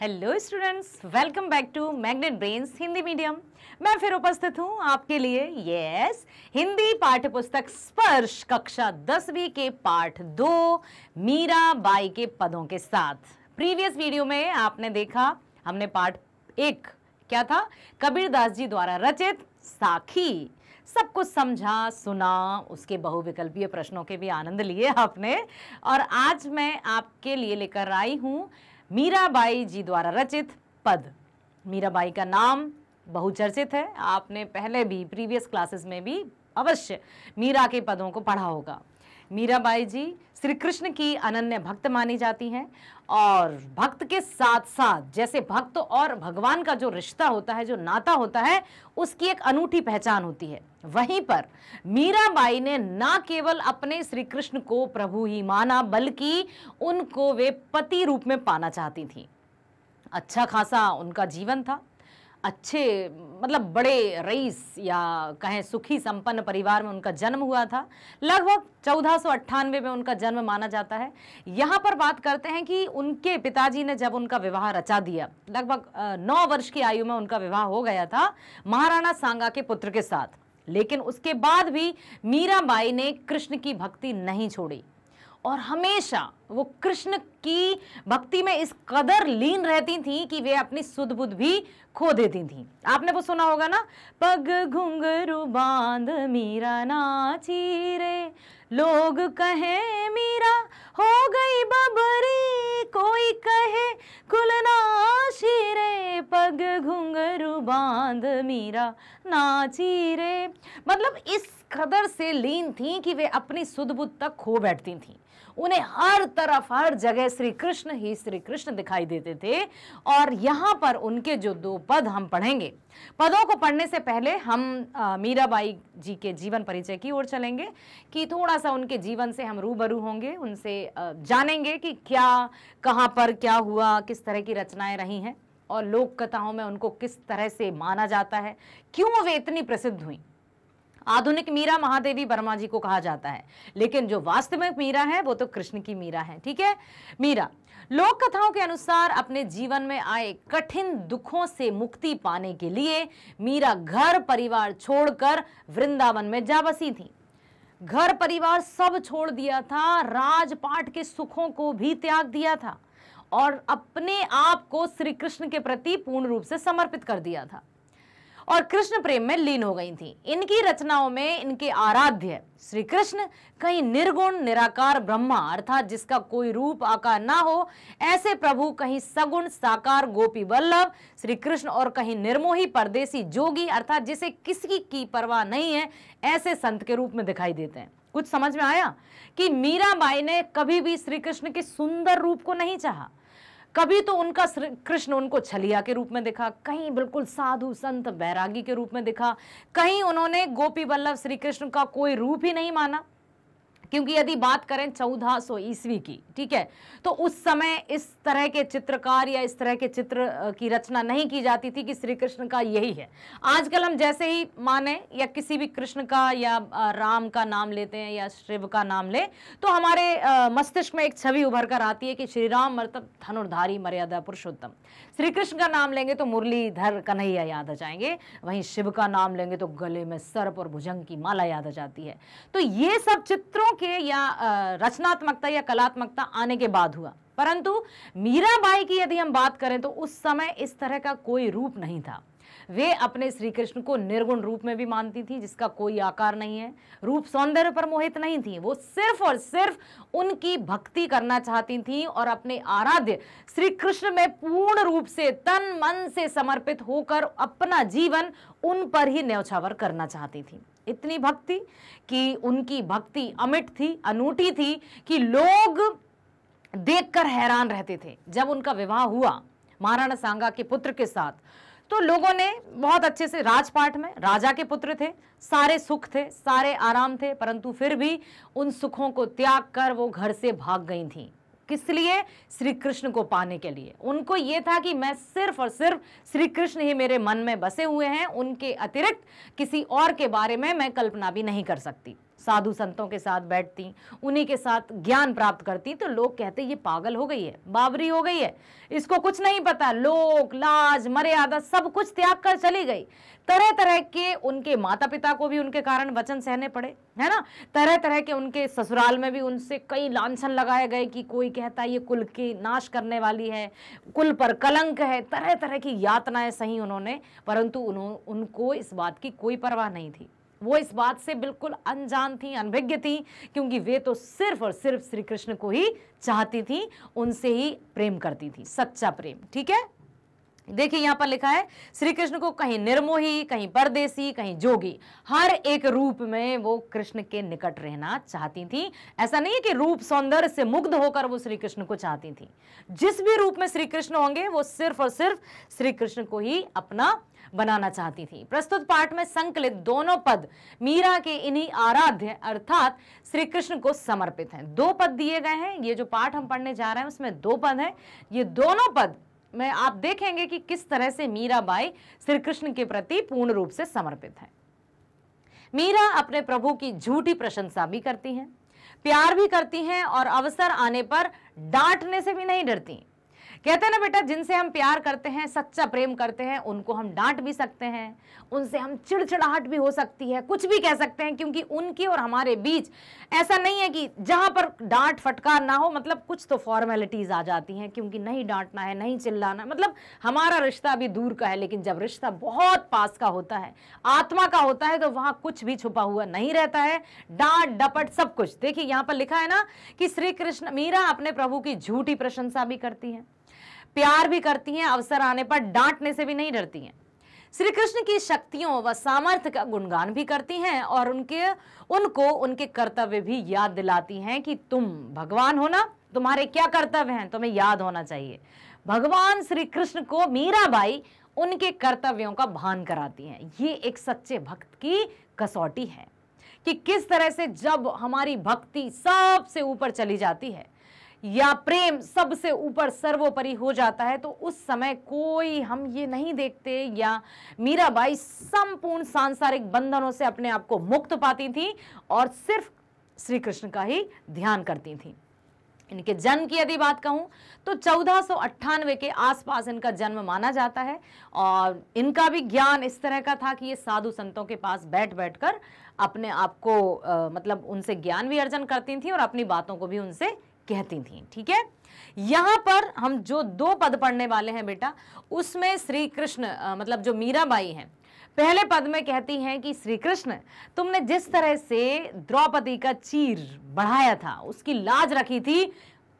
hello students welcome back to Magnet Brains Hindi medium मैं फिर उपस्थित हूँ आपके लिए यस हिंदी पाठ्य पुस्तक स्पर्श कक्षा दसवीं के पाठ दो मीरा बाई के पदों के साथ प्रीवियस वीडियो में आपने देखा हमने पाठ एक क्या था कबीर दास जी द्वारा रचित साखी सब कुछ समझा सुना उसके बहुविकल्पीय प्रश्नों के भी आनंद लिए आपने और आज मैं आपके लिए लेकर आई हूँ मीराबाई जी द्वारा रचित पद मीराबाई का नाम बहुचर्चित है आपने पहले भी प्रीवियस क्लासेस में भी अवश्य मीरा के पदों को पढ़ा होगा मीराबाई जी श्री कृष्ण की अनन्य भक्त मानी जाती हैं और भक्त के साथ साथ जैसे भक्त और भगवान का जो रिश्ता होता है जो नाता होता है उसकी एक अनूठी पहचान होती है वहीं पर मीराबाई ने ना केवल अपने श्री कृष्ण को प्रभु ही माना बल्कि उनको वे पति रूप में पाना चाहती थी अच्छा खासा उनका जीवन था अच्छे मतलब बड़े रईस या कहें सुखी संपन्न परिवार में उनका जन्म हुआ था लगभग चौदह में उनका जन्म माना जाता है यहाँ पर बात करते हैं कि उनके पिताजी ने जब उनका विवाह रचा दिया लगभग नौ वर्ष की आयु में उनका विवाह हो गया था महाराणा सांगा के पुत्र के साथ लेकिन उसके बाद भी मीराबाई ने कृष्ण की भक्ति नहीं छोड़ी और हमेशा वो कृष्ण की भक्ति में इस कदर लीन रहती थी कि वे अपनी सुध बुद्ध भी खो देती थी आपने वो सुना होगा ना पग घुंघरू बांध मीरा नाची रे लोग कहे मीरा हो गई बबरी कोई कहे कुलनाशी रे पग घुंघरू बांध मीरा नाची रे मतलब इस कदर से लीन थी कि वे अपनी सुध बुद्ध तक खो बैठती थी उन्हें हर तरफ हर जगह श्री कृष्ण ही श्री कृष्ण दिखाई देते थे और यहाँ पर उनके जो दो पद हम पढ़ेंगे पदों को पढ़ने से पहले हम मीराबाई जी के जीवन परिचय की ओर चलेंगे कि थोड़ा सा उनके जीवन से हम रूबरू होंगे उनसे जानेंगे कि क्या कहाँ पर क्या हुआ किस तरह की रचनाएं रही हैं और लोक कथाओं में उनको किस तरह से माना जाता है क्यों वे इतनी प्रसिद्ध हुई आधुनिक मीरा महादेवी वर्मा जी को कहा जाता है लेकिन जो वास्तविक मीरा है वो तो कृष्ण की मीरा है ठीक है मीरा लोक कथाओं के अनुसार अपने जीवन में आए कठिन दुखों से मुक्ति पाने के लिए मीरा घर परिवार छोड़कर वृंदावन में जा बसी थी घर परिवार सब छोड़ दिया था राजपाट के सुखों को भी त्याग दिया था और अपने आप को श्री कृष्ण के प्रति पूर्ण रूप से समर्पित कर दिया था और कृष्ण प्रेम में लीन हो गई थी इनकी रचनाओं में इनके आराध्य श्री कृष्ण कहीं निर्गुण निराकार ब्रह्मा अर्थात जिसका कोई रूप आकार ना हो ऐसे प्रभु कहीं सगुण साकार गोपी वल्लभ श्री कृष्ण और कहीं निर्मोही परदेशी जोगी अर्थात जिसे किसी की परवाह नहीं है ऐसे संत के रूप में दिखाई देते हैं कुछ समझ में आया कि मीराबाई ने कभी भी श्री कृष्ण के सुंदर रूप को नहीं चाहा कभी तो उनका कृष्ण उनको छलिया के रूप में दिखा कहीं बिल्कुल साधु संत बैरागी के रूप में दिखा कहीं उन्होंने गोपी बल्लभ श्री कृष्ण का कोई रूप ही नहीं माना क्योंकि यदि बात करें 1400 ईस्वी की ठीक है तो उस समय इस तरह के चित्रकार या इस तरह के चित्र की रचना नहीं की जाती थी कि श्री कृष्ण का यही है आजकल हम जैसे ही माने या किसी भी कृष्ण का या राम का नाम लेते हैं या शिव का नाम ले तो हमारे मस्तिष्क में एक छवि उभर कर आती है कि श्री राम मतलब धनुर्धारी मर्यादा पुरुषोत्तम श्री कृष्ण का नाम लेंगे तो मुरलीधर कन्हैया याद आ जाएंगे वहीं शिव का नाम लेंगे तो गले में सर्प और भुजंग की माला याद आ जाती है तो ये सब चित्रों के या रचनात्मकता या कलात्मकता आने के बाद हुआ परंतु मीराबाई की यदि हम बात करें तो उस समय इस तरह का कोई रूप नहीं था वे अपने श्री कृष्ण को निर्गुण रूप में भी मानती थी जिसका कोई आकार नहीं है रूप सौंदर्य पर मोहित नहीं थी वो सिर्फ और सिर्फ उनकी भक्ति करना चाहती थी और अपने आराध्य श्री कृष्ण में पूर्ण रूप से तन मन से समर्पित होकर अपना जीवन उन पर ही न्यौछावर करना चाहती थी इतनी भक्ति कि उनकी भक्ति अमिट थी अनूठी थी कि लोग देखकर हैरान रहते थे जब उनका विवाह हुआ महाराणा सांगा के पुत्र के साथ तो लोगों ने बहुत अच्छे से राजपाट में राजा के पुत्र थे सारे सुख थे सारे आराम थे परंतु फिर भी उन सुखों को त्याग कर वो घर से भाग गई थी किस लिए श्री कृष्ण को पाने के लिए उनको ये था कि मैं सिर्फ और सिर्फ श्री कृष्ण ही मेरे मन में बसे हुए हैं उनके अतिरिक्त किसी और के बारे में मैं कल्पना भी नहीं कर सकती साधु संतों के साथ बैठती उन्हीं के साथ ज्ञान प्राप्त करती तो लोग कहते ये पागल हो गई है बाबरी हो गई है इसको कुछ नहीं पता लोक लाज मर्यादा सब कुछ त्याग कर चली गई तरह तरह के उनके माता पिता को भी उनके कारण वचन सहने पड़े है ना तरह तरह के उनके ससुराल में भी उनसे कई लांछन लगाए गए कि कोई कहता ये कुल की नाश करने वाली है कुल पर कलंक है तरह तरह की यातनाएं सही उन्होंने परंतु उन्हों उनको इस बात की कोई परवाह नहीं थी वो इस बात से बिल्कुल अनजान थी अनभिज्ञ थी क्योंकि वे तो सिर्फ और सिर्फ श्री कृष्ण को ही चाहती थी उनसे ही प्रेम करती थी सच्चा प्रेम ठीक है देखिए यहां पर लिखा है श्री कृष्ण को कहीं निर्मोही कहीं परदेसी कहीं जोगी हर एक रूप में वो कृष्ण के निकट रहना चाहती थी ऐसा नहीं है कि रूप सौंदर्य से मुग्ध होकर वो श्री कृष्ण को चाहती थी जिस भी रूप में श्री कृष्ण होंगे वो सिर्फ और सिर्फ श्री कृष्ण को ही अपना बनाना चाहती थी प्रस्तुत पाठ में संकलित दोनों पद मीरा के इन्हीं आराध्य अर्थात श्री कृष्ण को समर्पित हैं दो पद दिए गए हैं ये जो पाठ हम पढ़ने जा रहे हैं उसमें दो पद हैं ये दोनों पद में आप देखेंगे कि किस तरह से मीराबाई श्री कृष्ण के प्रति पूर्ण रूप से समर्पित है मीरा अपने प्रभु की झूठी प्रशंसा भी करती हैं प्यार भी करती हैं और अवसर आने पर डांटने से भी नहीं डरती कहते हैं ना बेटा जिनसे हम प्यार करते हैं सच्चा प्रेम करते हैं उनको हम डांट भी सकते हैं उनसे हम चिड़चिड़ाहट भी हो सकती है कुछ भी कह सकते हैं क्योंकि उनके और हमारे बीच ऐसा नहीं है कि जहां पर डांट फटकार ना हो मतलब कुछ तो फॉर्मेलिटीज़ आ जाती हैं क्योंकि नहीं डांटना है नहीं चिल्लाना मतलब हमारा रिश्ता अभी दूर का है लेकिन जब रिश्ता बहुत पास का होता है आत्मा का होता है तो वहां कुछ भी छुपा हुआ नहीं रहता है डांट डपट सब कुछ देखिए यहां पर लिखा है ना कि श्री कृष्ण मीरा अपने प्रभु की झूठी प्रशंसा भी करती है प्यार भी करती हैं अवसर आने पर डांटने से भी नहीं डरती हैं श्री कृष्ण की शक्तियों व सामर्थ्य का गुणगान भी करती हैं और उनके उनको उनके कर्तव्य भी याद दिलाती हैं कि तुम भगवान हो ना तुम्हारे क्या कर्तव्य हैं तुम्हें याद होना चाहिए भगवान श्री कृष्ण को मीराबाई उनके कर्तव्यों का भान कराती हैं ये एक सच्चे भक्त की कसौटी है कि किस तरह से जब हमारी भक्ति सबसे ऊपर चली जाती है या प्रेम सबसे ऊपर सर्वोपरि हो जाता है तो उस समय कोई हम ये नहीं देखते या मीराबाई संपूर्ण सांसारिक बंधनों से अपने आप को मुक्त पाती थी और सिर्फ श्री कृष्ण का ही ध्यान करती थी इनके जन्म की यदि बात कहूँ तो चौदह के आसपास इनका जन्म माना जाता है और इनका भी ज्ञान इस तरह का था कि ये साधु संतों के पास बैठ बैठ कर अपने आप को मतलब उनसे ज्ञान भी अर्जन करती थी और अपनी बातों को भी उनसे कहती थी ठीक है यहां पर हम जो दो पद पढ़ने वाले हैं बेटा उसमें श्री कृष्ण मतलब जो मीराबाई हैं पहले पद में कहती हैं कि श्री कृष्ण तुमने जिस तरह से द्रौपदी का चीर बढ़ाया था उसकी लाज रखी थी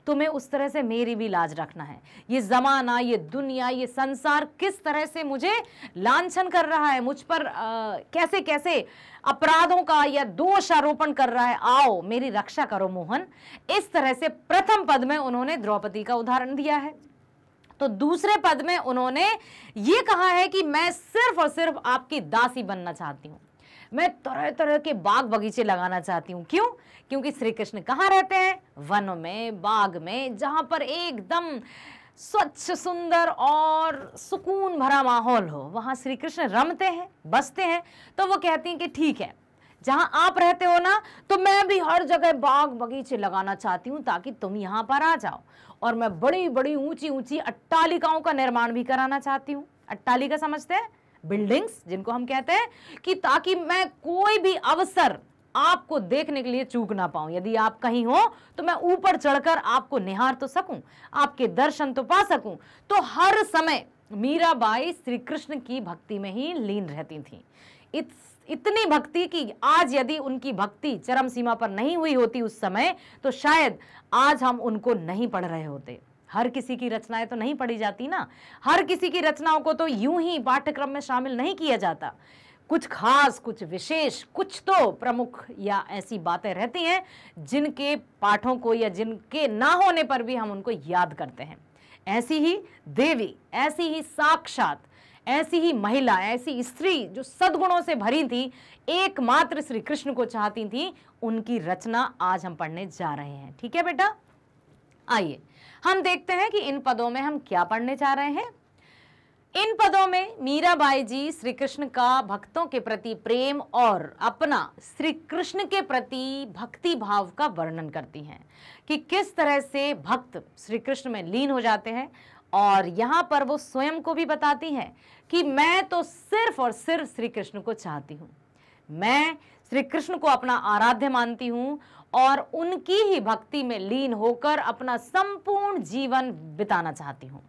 तुम्हें उस तरह से मेरी भी लाज रखना है ये ज़माना ये दुनिया ये संसार किस तरह से मुझे लांछन कर रहा है मुझ पर आ, कैसे कैसे अपराधों का या दोषारोपण कर रहा है आओ मेरी रक्षा करो मोहन इस तरह से प्रथम पद में उन्होंने द्रौपदी का उदाहरण दिया है तो दूसरे पद में उन्होंने ये कहा है कि मैं सिर्फ और सिर्फ आपकी दासी बनना चाहती हूँ मैं तरह तरह के बाग बगीचे लगाना चाहती हूँ क्यों क्योंकि श्री कृष्ण कहां रहते हैं वन में बाग में जहां पर एकदम स्वच्छ सुंदर और सुकून भरा माहौल हो वहाँ श्री कृष्ण रमते हैं बसते हैं तो वो कहती हैं कि ठीक है जहाँ आप रहते हो ना तो मैं भी हर जगह बाग बगीचे लगाना चाहती हूँ ताकि तुम यहाँ पर आ जाओ और मैं बड़ी बड़ी ऊंची ऊंची अट्टालिकाओं का निर्माण भी कराना चाहती हूँ अट्टालिका समझते हैं बिल्डिंग्स जिनको हम कहते हैं कि ताकि मैं कोई भी अवसर आपको देखने के लिए चूक ना पाऊं यदि आप कहीं हो तो मैं ऊपर चढ़कर आपको निहार तो सकूं आपके दर्शन तो पा सकूं तो हर समय मीराबाई श्री कृष्ण की भक्ति में ही लीन रहती थी इत, इतनी भक्ति कि आज यदि उनकी भक्ति चरम सीमा पर नहीं हुई होती उस समय तो शायद आज हम उनको नहीं पढ़ रहे होते हर किसी की रचनाएं तो नहीं पढ़ी जाती ना हर किसी की रचनाओं को तो यूं ही पाठ्यक्रम में शामिल नहीं किया जाता कुछ खास कुछ विशेष कुछ तो प्रमुख या ऐसी बातें रहती हैं जिनके पाठों को या जिनके ना होने पर भी हम उनको याद करते हैं ऐसी ही देवी ऐसी ही साक्षात ऐसी ही महिला ऐसी स्त्री जो सद्गुणों से भरी थी एकमात्र श्री कृष्ण को चाहती थी उनकी रचना आज हम पढ़ने जा रहे हैं ठीक है बेटा आइए हम देखते हैं कि इन पदों में हम क्या पढ़ने जा रहे हैं इन पदों में मीराबाई जी श्री कृष्ण का भक्तों के प्रति प्रेम और अपना श्री कृष्ण के प्रति भक्ति भाव का वर्णन करती हैं कि किस तरह से भक्त श्री कृष्ण में लीन हो जाते हैं और यहाँ पर वो स्वयं को भी बताती हैं कि मैं तो सिर्फ और सिर्फ श्री कृष्ण को चाहती हूँ मैं श्री कृष्ण को अपना आराध्य मानती हूँ और उनकी ही भक्ति में लीन होकर अपना संपूर्ण जीवन बिताना चाहती हूँ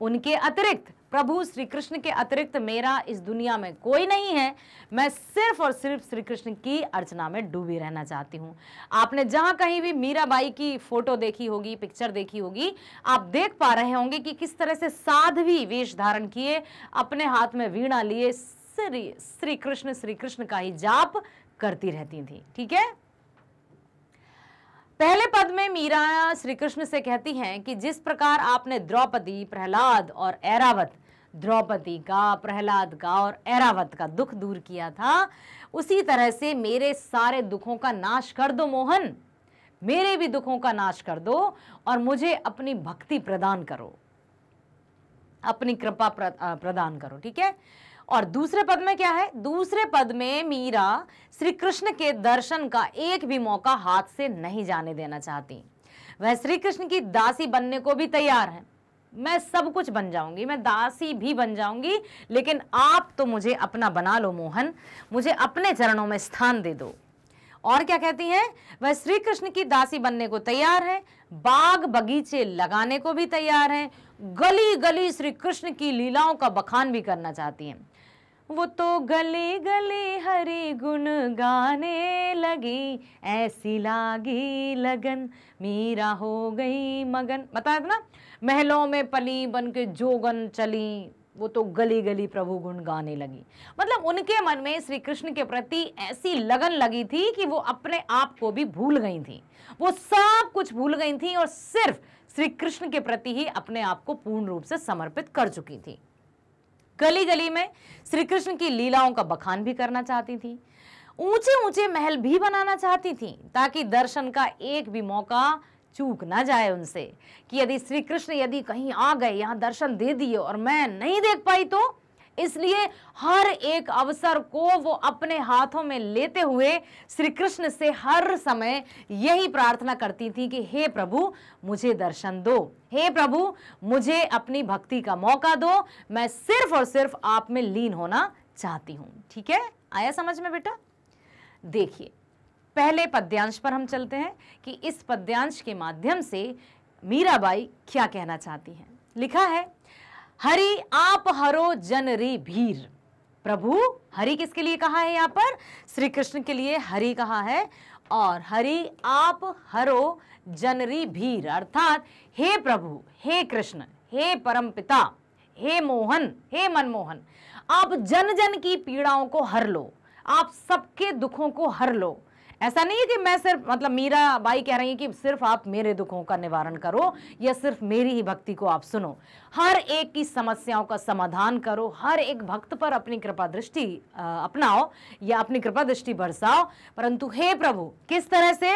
उनके अतिरिक्त प्रभु श्री कृष्ण के अतिरिक्त मेरा इस दुनिया में कोई नहीं है मैं सिर्फ और सिर्फ श्री कृष्ण की अर्चना में डूबी रहना चाहती हूँ आपने जहाँ कहीं भी मीराबाई की फोटो देखी होगी पिक्चर देखी होगी आप देख पा रहे होंगे कि किस तरह से साध्वी वेश धारण किए अपने हाथ में वीणा लिए श्री श्री कृष्ण श्री कृष्ण का ही जाप करती रहती थी ठीक है पहले पद में मीरा श्री कृष्ण से कहती हैं कि जिस प्रकार आपने द्रौपदी प्रहलाद और ऐरावत द्रौपदी का प्रहलाद का और ऐरावत का दुख दूर किया था उसी तरह से मेरे सारे दुखों का नाश कर दो मोहन मेरे भी दुखों का नाश कर दो और मुझे अपनी भक्ति प्रदान करो अपनी कृपा प्रदान करो ठीक है और दूसरे पद में क्या है दूसरे पद में मीरा श्री कृष्ण के दर्शन का एक भी मौका हाथ से नहीं जाने देना चाहती वह श्री कृष्ण की दासी बनने को भी तैयार हैं मैं सब कुछ बन जाऊंगी मैं दासी भी बन जाऊंगी लेकिन आप तो मुझे अपना बना लो मोहन मुझे अपने चरणों में स्थान दे दो और क्या कहती हैं वह श्री कृष्ण की दासी बनने को तैयार है बाग बगीचे लगाने को भी तैयार है गली गली श्री कृष्ण की लीलाओं का बखान भी करना चाहती हैं वो तो गली गली हरी गुण गाने लगी ऐसी लागी लगन मीरा हो गई मगन बताया था ना महलों में पली बन के जोगन चली वो तो गली गली प्रभु गुण गाने लगी मतलब उनके मन में श्री कृष्ण के प्रति ऐसी लगन लगी थी कि वो अपने आप को भी भूल गई थी वो सब कुछ भूल गई थी और सिर्फ श्री कृष्ण के प्रति ही अपने आप को पूर्ण रूप से समर्पित कर चुकी थी गली गली में श्री कृष्ण की लीलाओं का बखान भी करना चाहती थी ऊंचे ऊंचे महल भी बनाना चाहती थी ताकि दर्शन का एक भी मौका चूक ना जाए उनसे कि यदि श्री कृष्ण यदि कहीं आ गए यहाँ दर्शन दे दिए और मैं नहीं देख पाई तो इसलिए हर एक अवसर को वो अपने हाथों में लेते हुए श्री कृष्ण से हर समय यही प्रार्थना करती थी कि हे प्रभु मुझे दर्शन दो हे प्रभु मुझे अपनी भक्ति का मौका दो मैं सिर्फ और सिर्फ आप में लीन होना चाहती हूँ ठीक है आया समझ में बेटा देखिए पहले पद्यांश पर हम चलते हैं कि इस पद्यांश के माध्यम से मीराबाई क्या कहना चाहती हैं लिखा है हरि आप हरो रे भीर प्रभु हरि किसके लिए कहा है यहाँ पर श्री कृष्ण के लिए हरि कहा है और हरि आप हरो जनरी भीर अर्थात हे प्रभु हे कृष्ण हे परम पिता हे मोहन हे मनमोहन आप जन जन की पीड़ाओं को हर लो आप सबके दुखों को हर लो ऐसा नहीं है कि मैं सिर्फ मतलब मीरा बाई कह रही है कि सिर्फ आप मेरे दुखों का निवारण करो या सिर्फ मेरी ही भक्ति को आप सुनो हर एक की समस्याओं का समाधान करो हर एक भक्त पर अपनी कृपा दृष्टि अपनाओ या अपनी कृपा दृष्टि बरसाओ परंतु हे प्रभु किस तरह से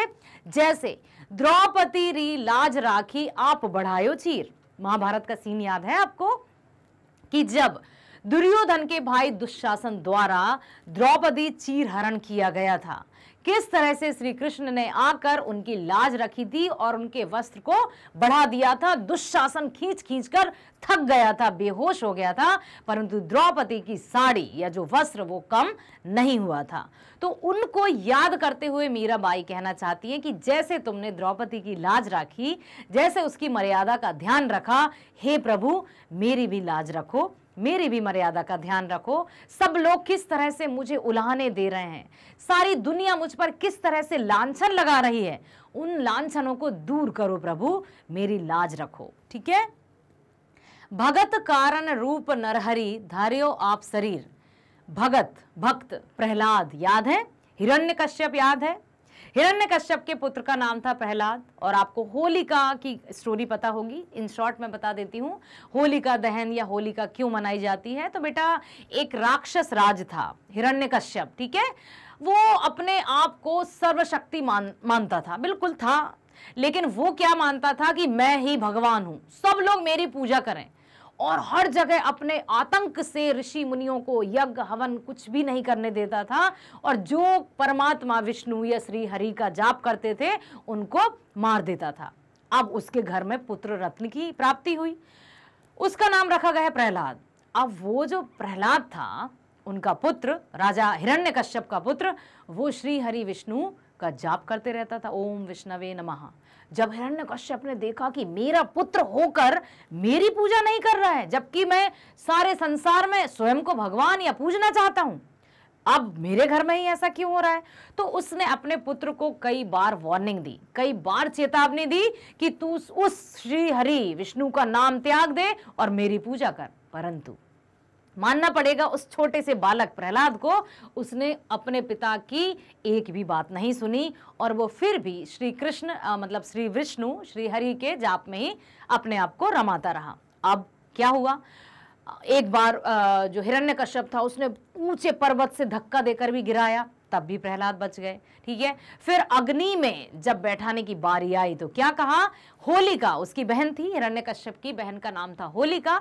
जैसे द्रौपदी री लाज राखी आप बढ़ायो चीर महाभारत का सीन याद है आपको कि जब दुर्योधन के भाई दुशासन द्वारा द्रौपदी चीर हरण किया गया था किस तरह से श्री कृष्ण ने आकर उनकी लाज रखी थी और उनके वस्त्र को बढ़ा दिया था दुशासन खींच खींच कर थक गया था बेहोश हो गया था परंतु द्रौपदी की साड़ी या जो वस्त्र वो कम नहीं हुआ था तो उनको याद करते हुए मीराबाई कहना चाहती है कि जैसे तुमने द्रौपदी की लाज रखी जैसे उसकी मर्यादा का ध्यान रखा हे प्रभु मेरी भी लाज रखो मेरी भी मर्यादा का ध्यान रखो सब लोग किस तरह से मुझे उलाहने दे रहे हैं सारी दुनिया मुझ पर किस तरह से लांछन लगा रही है उन लांछनों को दूर करो प्रभु मेरी लाज रखो ठीक है भगत कारण रूप नरहरी धार्यो आप शरीर भगत भक्त प्रहलाद याद है हिरण्य कश्यप याद है हिरण्य कश्यप के पुत्र का नाम था प्रहलाद और आपको होलिका की स्टोरी पता होगी इन शॉर्ट मैं बता देती हूँ होलिका दहन या होलिका क्यों मनाई जाती है तो बेटा एक राक्षस राज था हिरण्य कश्यप ठीक है वो अपने आप को सर्वशक्ति मान मानता था बिल्कुल था लेकिन वो क्या मानता था कि मैं ही भगवान हूँ सब लोग मेरी पूजा करें और हर जगह अपने आतंक से ऋषि मुनियों को यज्ञ हवन कुछ भी नहीं करने देता था और जो परमात्मा विष्णु या श्री हरि का जाप करते थे उनको मार देता था अब उसके घर में पुत्र रत्न की प्राप्ति हुई उसका नाम रखा गया प्रहलाद अब वो जो प्रहलाद था उनका पुत्र राजा हिरण्यकश्यप का पुत्र वो श्री हरि विष्णु का जाप करते रहता था ओम विष्णवे नमः जब हिरण्य कश्यप ने देखा कि मेरा पुत्र होकर मेरी पूजा नहीं कर रहा है जबकि मैं सारे संसार में स्वयं को भगवान या पूजना चाहता हूं अब मेरे घर में ही ऐसा क्यों हो रहा है तो उसने अपने पुत्र को कई बार वार्निंग दी कई बार चेतावनी दी कि तू उस श्री हरि विष्णु का नाम त्याग दे और मेरी पूजा कर परंतु मानना पड़ेगा उस छोटे से बालक प्रहलाद को उसने अपने पिता की एक भी बात नहीं सुनी और वो फिर भी श्री कृष्ण मतलब श्री विष्णु श्री हरि के जाप में ही अपने आप को रमाता रहा अब क्या हुआ एक बार जो हिरण्यकश्यप था उसने ऊंचे पर्वत से धक्का देकर भी गिराया तब भी प्रहलाद बच गए ठीक है फिर अग्नि में जब बैठाने की बारी आई तो क्या कहा होलिका उसकी बहन थी कश्यप की बहन का नाम था होलिका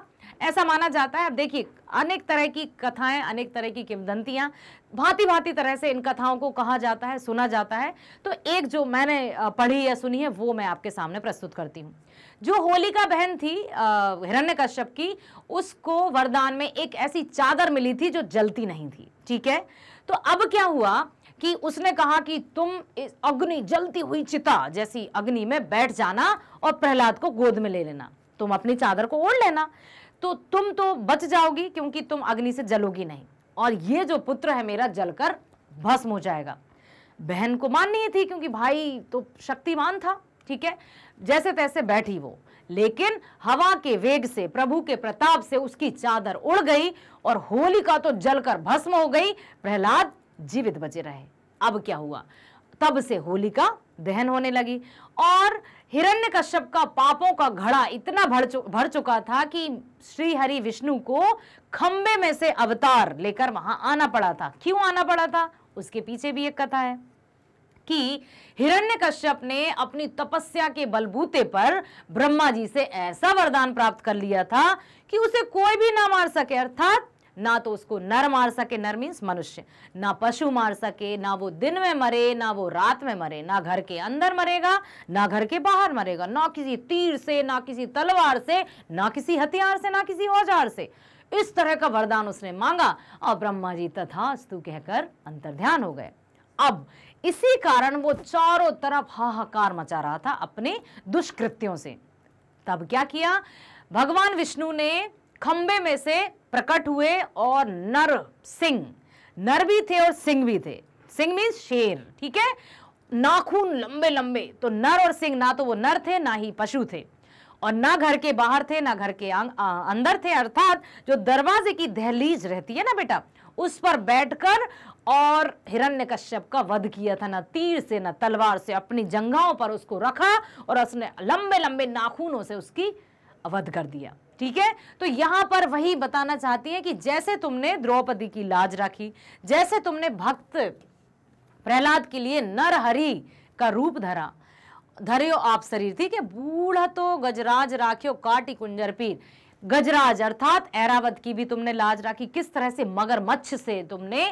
ऐसा माना जाता है अब देखिए अनेक तरह की कथाएं अनेक तरह की किमदंतियां भांति भांति तरह से इन कथाओं को कहा जाता है सुना जाता है तो एक जो मैंने पढ़ी या सुनी है वो मैं आपके सामने प्रस्तुत करती हूँ जो होलिका बहन थी कश्यप की उसको वरदान में एक ऐसी चादर मिली थी जो जलती नहीं थी ठीक है तो अब क्या हुआ कि उसने कहा कि तुम इस अग्नि जलती हुई चिता जैसी अग्नि में बैठ जाना और प्रहलाद को गोद में ले लेना तुम अपनी चादर को ओढ़ लेना तो तुम तो बच जाओगी क्योंकि तुम अग्नि से जलोगी नहीं और ये जो पुत्र है मेरा जलकर भस्म हो जाएगा बहन को माननी थी क्योंकि भाई तो शक्तिमान था ठीक है जैसे तैसे बैठी वो लेकिन हवा के वेग से प्रभु के प्रताप से उसकी चादर उड़ गई और होलिका तो जलकर भस्म हो गई प्रहलाद जीवित बचे रहे अब क्या हुआ तब से होलिका दहन होने लगी और हिरण्य कश्यप का पापों का घड़ा इतना भर चु, भर चुका था कि श्री हरि विष्णु को खम्बे में से अवतार लेकर वहां आना पड़ा था क्यों आना पड़ा था उसके पीछे भी एक कथा है कि हिरण्यकश्यप ने अपनी तपस्या के बलबूते पर ब्रह्मा जी से ऐसा वरदान प्राप्त कर लिया था कि उसे कोई भी ना मार सके अर्थात ना तो उसको नर मार सके नर मीन्स मनुष्य ना पशु मार सके ना वो दिन में मरे ना वो रात में मरे ना घर के अंदर मरेगा ना घर के बाहर मरेगा ना किसी तीर से ना किसी तलवार से ना किसी हथियार से ना किसी औजार से इस तरह का वरदान उसने मांगा और ब्रह्मा जी तथा कहकर अंतर्ध्यान हो गए अब इसी कारण वो चारों तरफ हाहाकार मचा रहा था अपने दुष्कृत्यों से तब क्या किया भगवान विष्णु ने खंबे में से प्रकट हुए और नर सिंह नर भी थे और सिंह भी थे सिंह मीन्स शेर ठीक है नाखून लंबे लंबे तो नर और सिंह ना तो वो नर थे ना ही पशु थे और ना घर के बाहर थे ना घर के आ, अंदर थे अर्थात जो दरवाजे की दहलीज रहती है ना बेटा उस पर बैठकर और हिरण्यकश्यप का वध किया था न तीर से न तलवार से अपनी जंगाओं पर उसको रखा और उसने लंबे लंबे नाखूनों से उसकी वध कर दिया ठीक है तो यहां पर वही बताना चाहती है कि जैसे तुमने द्रौपदी की लाज रखी जैसे तुमने भक्त प्रहलाद के लिए नरहरि का रूप धरा धरे आप शरीर ठीक है बूढ़ा तो गजराज राखियो काटी कुंजर पीर गजराज अर्थात ऐरावत की भी तुमने लाज रखी किस तरह से मगरमच्छ से तुमने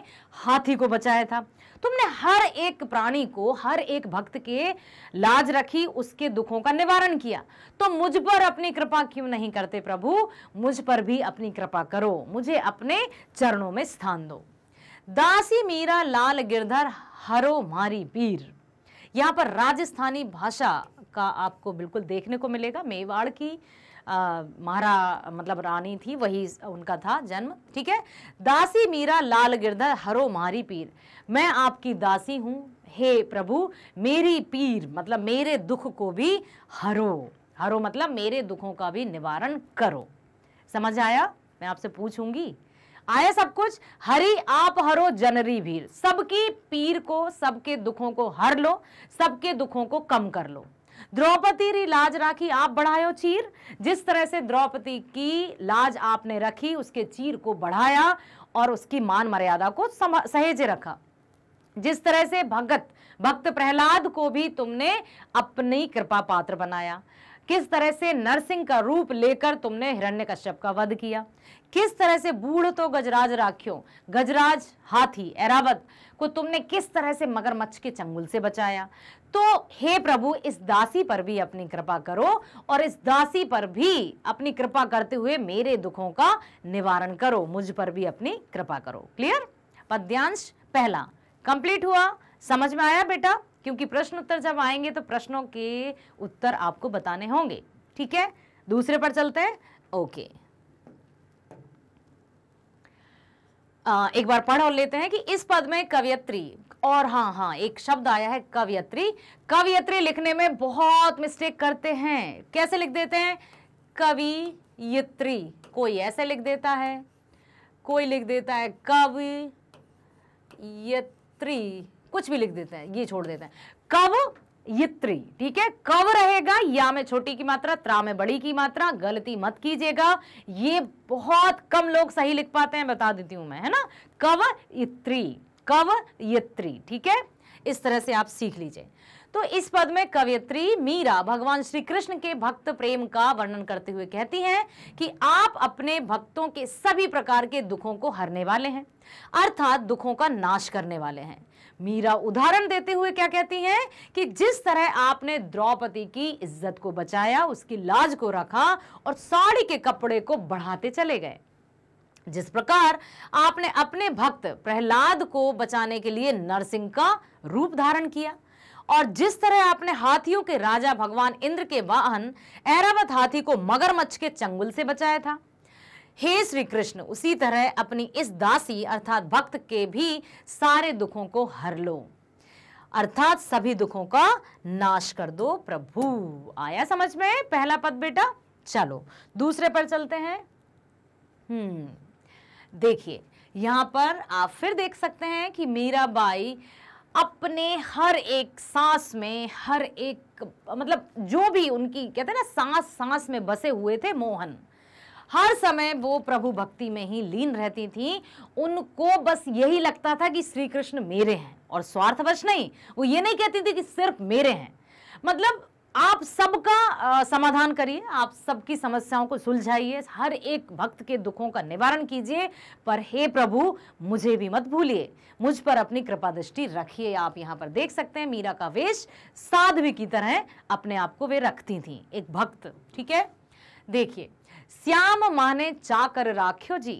हाथी को बचाया था तुमने हर एक प्राणी को हर एक भक्त के लाज रखी उसके दुखों का निवारण किया तो मुझ पर अपनी कृपा क्यों नहीं करते प्रभु मुझ पर भी अपनी कृपा करो मुझे अपने चरणों में स्थान दो दासी मीरा लाल गिरधर हरो मारी पीर यहाँ पर राजस्थानी भाषा का आपको बिल्कुल देखने को मिलेगा मेवाड़ की महारा मतलब रानी थी वही उनका था जन्म ठीक है दासी मीरा लाल गिरधर हरो मारी पीर मैं आपकी दासी हूँ हे प्रभु मेरी पीर मतलब मेरे दुख को भी हरो हरो मतलब मेरे दुखों का भी निवारण करो समझ आया मैं आपसे पूछूंगी आया सब कुछ हरी आप हरो जनरी भीर सबकी पीर को सबके दुखों को हर लो सबके दुखों को कम कर लो द्रौपदी री लाज राखी आप बढ़ायो चीर जिस तरह से द्रौपदी की लाज आपने रखी उसके चीर को बढ़ाया और उसकी मान मर्यादा को सहेजे रखा जिस तरह से भगत भक्त प्रहलाद को भी तुमने अपनी कृपा पात्र बनाया किस तरह से नरसिंह का रूप लेकर तुमने हिरण्य कश्यप का वध किया किस तरह से बूढ़ तो गजराज राख्यो गजराज हाथी एरावत को तुमने किस तरह से मगरमच्छ के चंगुल से बचाया तो हे प्रभु इस दासी पर भी अपनी कृपा करो और इस दासी पर भी अपनी कृपा करते हुए मेरे दुखों का निवारण करो मुझ पर भी अपनी कृपा करो क्लियर पद्यांश पहला कंप्लीट हुआ समझ में आया बेटा क्योंकि प्रश्न उत्तर जब आएंगे तो प्रश्नों के उत्तर आपको बताने होंगे ठीक है दूसरे पर चलते हैं ओके आ, एक बार पढ़ और लेते हैं कि इस पद में कवयत्री और हाँ हाँ एक शब्द आया है कवयत्री कवयत्री लिखने में बहुत मिस्टेक करते हैं कैसे लिख देते हैं कवियत्री कोई ऐसे लिख देता है कोई लिख देता है कवियत्री कुछ भी लिख देते हैं ये छोड़ देते हैं कव यित्री ठीक है कव रहेगा या में छोटी की मात्रा त्रा में बड़ी की मात्रा गलती मत कीजिएगा ये बहुत कम लोग सही लिख पाते हैं बता देती हूं मैं है ना कव यत्री कव यित्री ठीक है इस तरह से आप सीख लीजिए तो इस पद में कवयत्री मीरा भगवान श्री कृष्ण के भक्त प्रेम का वर्णन करते हुए कहती हैं कि आप अपने भक्तों के सभी प्रकार के दुखों को हरने वाले हैं अर्थात दुखों का नाश करने वाले हैं मीरा उदाहरण देते हुए क्या कहती हैं कि जिस तरह आपने द्रौपदी की इज्जत को बचाया उसकी लाज को रखा और साड़ी के कपड़े को बढ़ाते चले गए जिस प्रकार आपने अपने भक्त प्रहलाद को बचाने के लिए नरसिंह का रूप धारण किया और जिस तरह आपने हाथियों के राजा भगवान इंद्र के वाहन ऐरावत हाथी को मगरमच्छ के चंगुल से बचाया था हे श्री कृष्ण उसी तरह अपनी इस दासी अर्थात भक्त के भी सारे दुखों को हर लो अर्थात सभी दुखों का नाश कर दो प्रभु आया समझ में पहला पद बेटा चलो दूसरे पर चलते हैं हम्म देखिए यहाँ पर आप फिर देख सकते हैं कि मीरा बाई अपने हर एक सांस में हर एक मतलब जो भी उनकी कहते हैं ना सांस सांस में बसे हुए थे मोहन हर समय वो प्रभु भक्ति में ही लीन रहती थी उनको बस यही लगता था कि श्री कृष्ण मेरे हैं और स्वार्थवश नहीं वो ये नहीं कहती थी कि सिर्फ मेरे हैं मतलब आप सबका समाधान करिए आप सबकी समस्याओं को सुलझाइए हर एक भक्त के दुखों का निवारण कीजिए पर हे प्रभु मुझे भी मत भूलिए मुझ पर अपनी कृपा दृष्टि रखिए आप यहाँ पर देख सकते हैं मीरा का वेश साध्वी की तरह अपने आप को वे रखती थी एक भक्त ठीक है देखिए श्याम माने चाकर राख्यो जी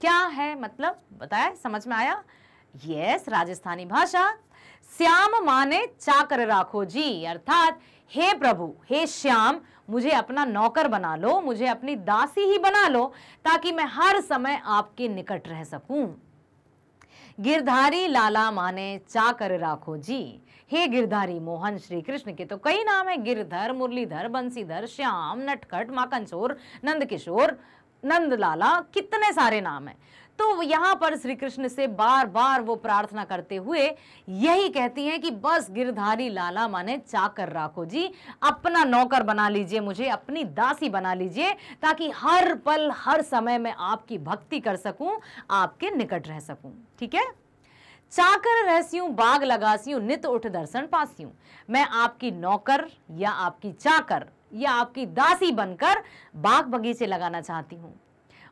क्या है मतलब बताया समझ में आया यस राजस्थानी भाषा श्याम माने चाकर राखो जी अर्थात हे प्रभु हे श्याम मुझे अपना नौकर बना लो मुझे अपनी दासी ही बना लो ताकि मैं हर समय आपके निकट रह सकूं गिरधारी लाला माने चाकर राखो जी हे गिरधारी मोहन श्री कृष्ण के तो कई नाम है गिरधर मुरलीधर बंसीधर श्याम नटखट माकनचोर नंद किशोर नंद लाला कितने सारे नाम है तो यहां पर श्री कृष्ण से बार बार वो प्रार्थना करते हुए यही कहती हैं कि बस गिरधारी लाला माने चाकर राखो जी अपना नौकर बना लीजिए मुझे अपनी दासी बना लीजिए ताकि हर पल हर समय में आपकी भक्ति कर सकूं आपके निकट रह सकूं ठीक है चाकर रहस्यू बाग लगास्यूं नित उठ दर्शन पास्यूं मैं आपकी नौकर या आपकी चाकर या आपकी दासी बनकर बाग बगीचे लगाना चाहती हूं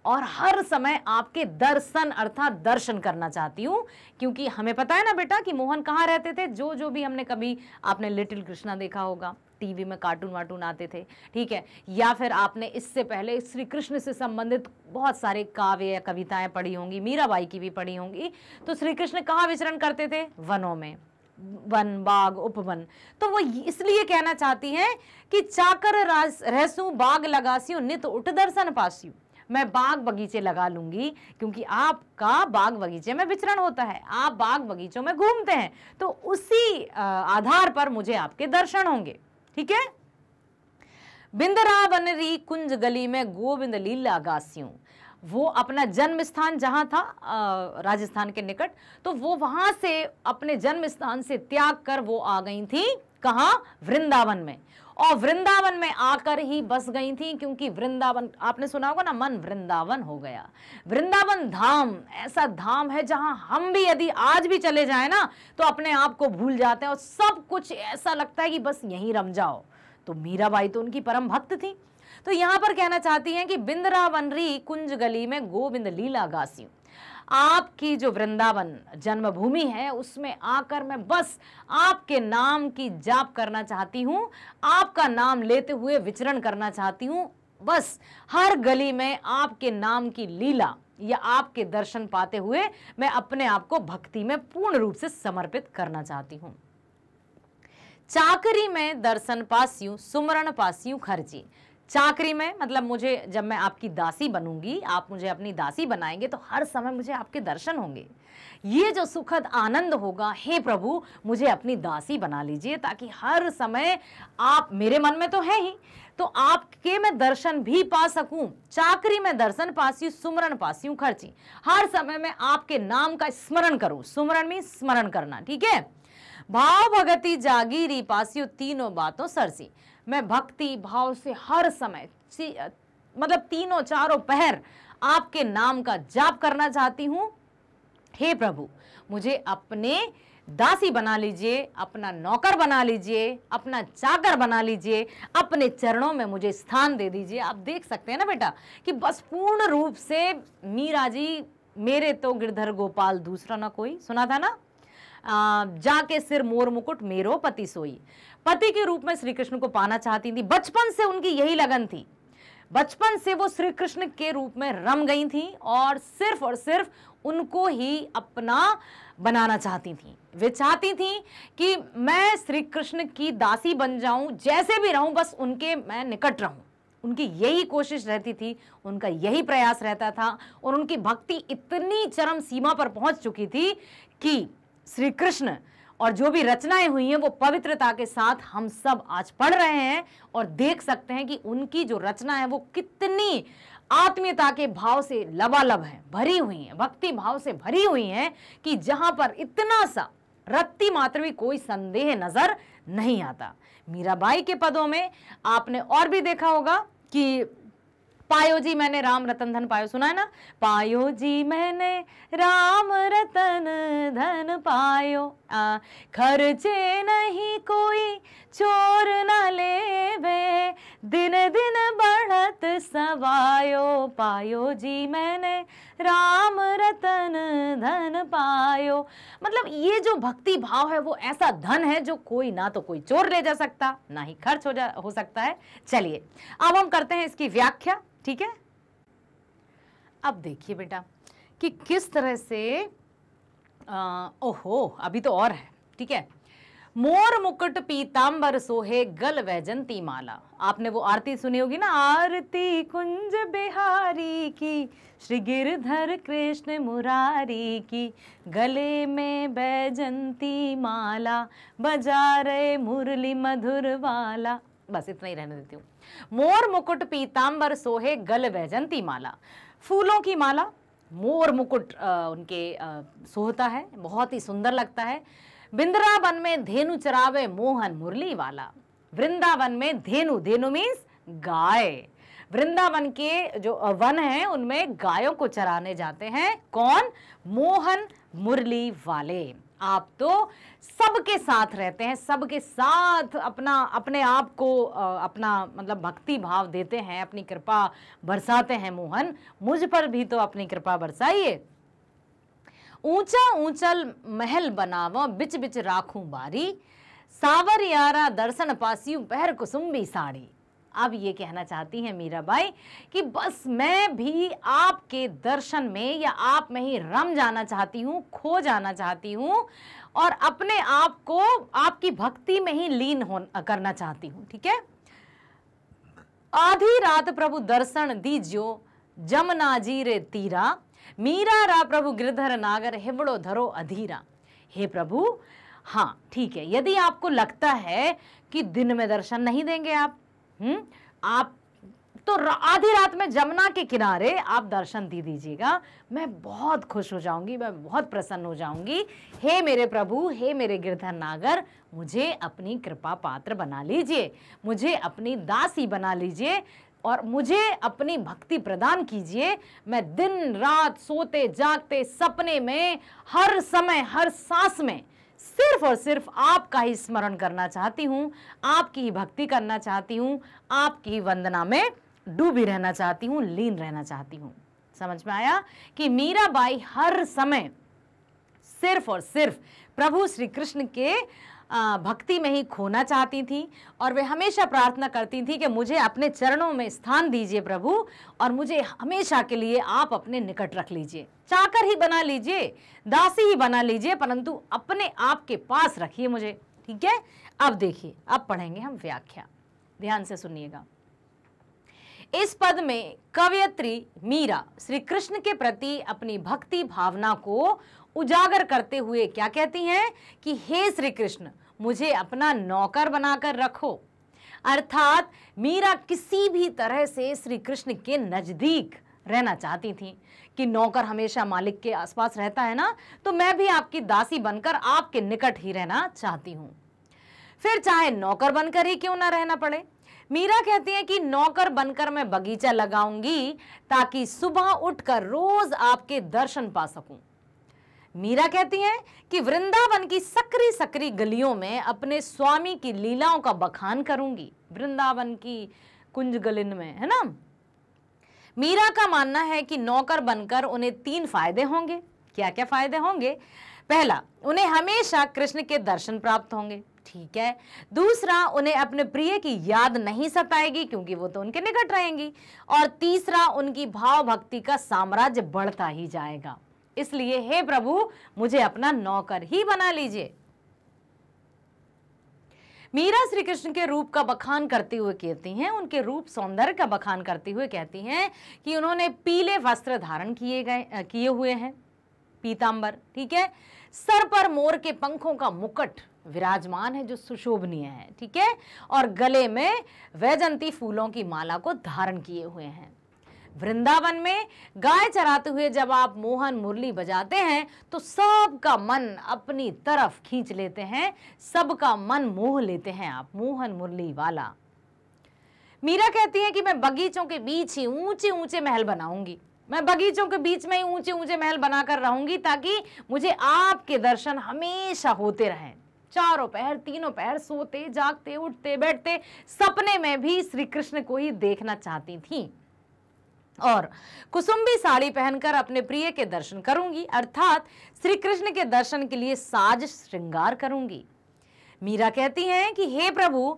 और हर समय आपके दर्शन अर्थात दर्शन करना चाहती हूँ क्योंकि हमें पता है ना बेटा कि मोहन कहाँ रहते थे जो जो भी हमने कभी आपने लिटिल कृष्णा देखा होगा टीवी में कार्टून वार्टून आते थे ठीक है या फिर आपने इससे पहले श्री कृष्ण से संबंधित बहुत सारे काव्य या कविताएं पढ़ी होंगी मीराबाई की भी पढ़ी होंगी तो श्री कृष्ण कहाँ विचरण करते थे वनों में वन बाग उपवन तो वो इसलिए कहना चाहती हैं कि चाकर रहसू बाग लगासी नित उठ दर्शन पासियों मैं बाग बगीचे लगा लूंगी क्योंकि आपका बाग बगीचे में विचरण होता है आप बाग बगीचों में घूमते हैं तो उसी आधार पर मुझे आपके दर्शन होंगे ठीक है बिंदरा बनरी कुंज गली में गोविंद लीला गासियों वो अपना जन्म स्थान जहां था राजस्थान के निकट तो वो वहां से अपने जन्म स्थान से त्याग कर वो आ गई थी कहा वृंदावन में और वृंदावन में आकर ही बस गई थी क्योंकि वृंदावन आपने सुना होगा ना मन वृंदावन हो गया वृंदावन धाम ऐसा धाम है जहां हम भी यदि आज भी चले जाए ना तो अपने आप को भूल जाते हैं और सब कुछ ऐसा लगता है कि बस यहीं रम जाओ तो मीराबाई तो उनकी परम भक्त थी तो यहां पर कहना चाहती हैं कि बिंदरा कुंज गली में गोविंद लीला गासी आपकी जो वृंदावन जन्मभूमि है उसमें आकर मैं बस आपके नाम की जाप करना चाहती हूँ आपका नाम लेते हुए विचरण करना चाहती हूँ बस हर गली में आपके नाम की लीला या आपके दर्शन पाते हुए मैं अपने आप को भक्ति में पूर्ण रूप से समर्पित करना चाहती हूँ चाकरी में दर्शन पासियों सुमरण पासियों खर्ची चाकरी में मतलब मुझे जब मैं आपकी दासी बनूंगी आप मुझे अपनी दासी बनाएंगे तो हर समय मुझे आपके दर्शन होंगे ये जो सुखद आनंद होगा हे प्रभु मुझे अपनी दासी बना लीजिए ताकि हर समय आप मेरे मन में तो है ही तो आपके मैं दर्शन भी पा सकूं चाकरी में दर्शन पासी सुमरण पासी खर्ची हर समय में आपके नाम का स्मरण करूं सुमरण में स्मरण करना ठीक है भाव भगति जागीरी पासियों तीनों बातों सरसी मैं भक्ति भाव से हर समय मतलब तीनों चारों पहर आपके नाम का जाप करना चाहती हूँ हे प्रभु मुझे अपने दासी बना लीजिए अपना नौकर बना लीजिए अपना चाकर बना लीजिए अपने चरणों में मुझे स्थान दे दीजिए आप देख सकते हैं ना बेटा कि बस पूर्ण रूप से मीरा जी मेरे तो गिरधर गोपाल दूसरा ना कोई सुना था ना जाके सिर मोर मुकुट मेरो पति सोई पति के रूप में श्री कृष्ण को पाना चाहती थी बचपन से उनकी यही लगन थी बचपन से वो श्री कृष्ण के रूप में रम गई थी और सिर्फ और सिर्फ उनको ही अपना बनाना चाहती थी वे चाहती थी कि मैं श्री कृष्ण की दासी बन जाऊं जैसे भी रहूं बस उनके मैं निकट रहूं उनकी यही कोशिश रहती थी उनका यही प्रयास रहता था और उनकी भक्ति इतनी चरम सीमा पर पहुंच चुकी थी कि श्री कृष्ण और जो भी रचनाएं हुई हैं वो पवित्रता के साथ हम सब आज पढ़ रहे हैं और देख सकते हैं कि उनकी जो रचना है वो कितनी आत्मीयता के भाव से लबालब है भरी हुई है भक्ति भाव से भरी हुई है कि जहां पर इतना सा रत्ती मात्र भी कोई संदेह नज़र नहीं आता मीराबाई के पदों में आपने और भी देखा होगा कि पायो जी मैंने राम रतन धन पायो सुना है ना पायो जी मैंने राम रतन धन पायो आ, खर्चे नहीं कोई चोर न वे दिन दिन बढ़त सवायो पायो जी मैंने राम रतन धन पायो मतलब ये जो भक्ति भाव है वो ऐसा धन है जो कोई ना तो कोई चोर ले जा सकता ना ही खर्च हो जा हो सकता है चलिए अब हम करते हैं इसकी व्याख्या ठीक है अब देखिए बेटा कि किस तरह से आ, ओहो अभी तो और है ठीक है मोर मुकुट पीताम्बर सोहे गल वैजंती माला आपने वो आरती सुनी होगी ना आरती कुंज बिहारी की श्री गिरधर कृष्ण मुरारी की गले में वैजंती माला बजा रहे मुरली मधुर वाला बस इतना ही रहने देती हूँ मोर मुकुट पीतांबर सोहे गल वैजंती माला फूलों की माला मोर मुकुट आ, उनके आ, सोहता है बहुत ही सुंदर लगता है बिंद्रावन में धेनु चरावे मोहन मुरली वाला वृंदावन में धेनु धेनु मीन्स गाय वृंदावन के जो वन है उनमें गायों को चराने जाते हैं कौन मोहन मुरली वाले आप तो सबके साथ रहते हैं सबके साथ अपना अपने आप को अपना मतलब भक्ति भाव देते हैं अपनी कृपा बरसाते हैं मोहन मुझ पर भी तो अपनी कृपा बरसाइए ऊंचा ऊंचल महल बनावा बिच बिच राखू बारी सावर यारा दर्शन पासी पहर कुसुम्बी साड़ी अब ये कहना चाहती हैं मीराबाई कि बस मैं भी आपके दर्शन में या आप में ही रम जाना चाहती हूँ खो जाना चाहती हूँ और अपने आप को आपकी भक्ति में ही लीन हो करना चाहती हूँ ठीक है आधी रात प्रभु दर्शन दीजियो जमना रे तीरा मीरा रा प्रभु गिरधर नागर हिबड़ो धरो अधीरा हे प्रभु हाँ ठीक है यदि आपको लगता है कि दिन में दर्शन नहीं देंगे आप हम्म आप तो आधी रात में जमुना के किनारे आप दर्शन दे दीजिएगा मैं बहुत खुश हो जाऊंगी मैं बहुत प्रसन्न हो जाऊंगी हे मेरे प्रभु हे मेरे गिरधर नागर मुझे अपनी कृपा पात्र बना लीजिए मुझे अपनी दासी बना लीजिए और मुझे अपनी भक्ति प्रदान कीजिए मैं दिन रात सोते जागते सपने में हर समय हर सांस में सिर्फ और सिर्फ आपका ही स्मरण करना चाहती हूँ आपकी ही भक्ति करना चाहती हूँ आपकी ही वंदना में डूबी रहना चाहती हूँ लीन रहना चाहती हूँ समझ में आया कि मीराबाई हर समय सिर्फ और सिर्फ प्रभु श्री कृष्ण के भक्ति में ही खोना चाहती थी और वे हमेशा प्रार्थना करती थी कि मुझे अपने चरणों में स्थान दीजिए प्रभु और मुझे हमेशा के लिए आप अपने निकट रख लीजिए चाकर ही बना लीजिए दासी ही बना लीजिए परंतु अपने आप के पास रखिए मुझे ठीक है अब देखिए अब पढ़ेंगे हम व्याख्या ध्यान से सुनिएगा इस पद में कवयत्री मीरा श्री कृष्ण के प्रति अपनी भक्ति भावना को उजागर करते हुए क्या कहती हैं कि हे श्री कृष्ण मुझे अपना नौकर बनाकर रखो अर्थात मीरा किसी भी तरह से श्री कृष्ण के नज़दीक रहना चाहती थी कि नौकर हमेशा मालिक के आसपास रहता है ना तो मैं भी आपकी दासी बनकर आपके निकट ही रहना चाहती हूं फिर चाहे नौकर बनकर ही क्यों ना रहना पड़े मीरा कहती है कि नौकर बनकर मैं बगीचा लगाऊंगी ताकि सुबह उठकर रोज आपके दर्शन पा सकूं मीरा कहती हैं कि वृंदावन की सकरी सकरी गलियों में अपने स्वामी की लीलाओं का बखान करूंगी वृंदावन की कुंज गलिन में है ना मीरा का मानना है कि नौकर बनकर उन्हें तीन फायदे होंगे क्या क्या फायदे होंगे पहला उन्हें हमेशा कृष्ण के दर्शन प्राप्त होंगे ठीक है दूसरा उन्हें अपने प्रिय की याद नहीं सताएगी क्योंकि वो तो उनके निकट रहेंगी और तीसरा उनकी भाव भक्ति का साम्राज्य बढ़ता ही जाएगा इसलिए हे प्रभु मुझे अपना नौकर ही बना लीजिए मीरा श्री कृष्ण के रूप का बखान करते हुए कहती हैं उनके रूप सौंदर्य का बखान करते हुए कहती हैं कि उन्होंने पीले वस्त्र धारण किए गए किए हुए हैं पीतांबर ठीक है सर पर मोर के पंखों का मुकुट विराजमान है जो सुशोभनीय है ठीक है और गले में वैजंती फूलों की माला को धारण किए हुए हैं वृंदावन में गाय चराते हुए जब आप मोहन मुरली बजाते हैं तो सबका मन अपनी तरफ खींच लेते हैं सबका मन मोह लेते हैं आप मोहन मुरली वाला मीरा कहती है कि मैं बगीचों के बीच ही ऊंचे ऊंचे महल बनाऊंगी मैं बगीचों के बीच में ही ऊंचे ऊंचे महल बनाकर रहूंगी ताकि मुझे आपके दर्शन हमेशा होते रहें चारों पहर तीनों पहर सोते जागते उठते बैठते सपने में भी श्री कृष्ण को ही देखना चाहती थी और कुसुम्बी साड़ी पहनकर अपने प्रिय के दर्शन करूंगी अर्थात श्री कृष्ण के दर्शन के लिए साज श्रृंगार करूंगी मीरा कहती हैं कि हे प्रभु